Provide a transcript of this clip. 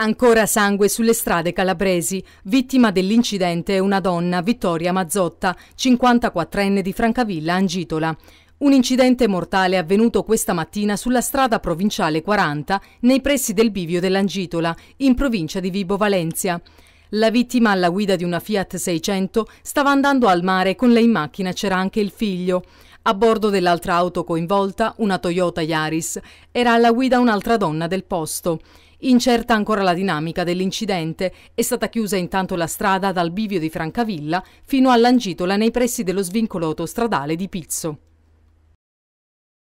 Ancora sangue sulle strade calabresi. Vittima dell'incidente è una donna, Vittoria Mazzotta, 54enne di Francavilla Angitola. Un incidente mortale è avvenuto questa mattina sulla strada provinciale 40 nei pressi del bivio dell'Angitola, in provincia di Vibo Valencia. La vittima alla guida di una Fiat 600 stava andando al mare e con lei in macchina c'era anche il figlio. A bordo dell'altra auto coinvolta, una Toyota Yaris, era alla guida un'altra donna del posto. Incerta ancora la dinamica dell'incidente, è stata chiusa intanto la strada dal bivio di Francavilla fino all'Angitola nei pressi dello svincolo autostradale di Pizzo.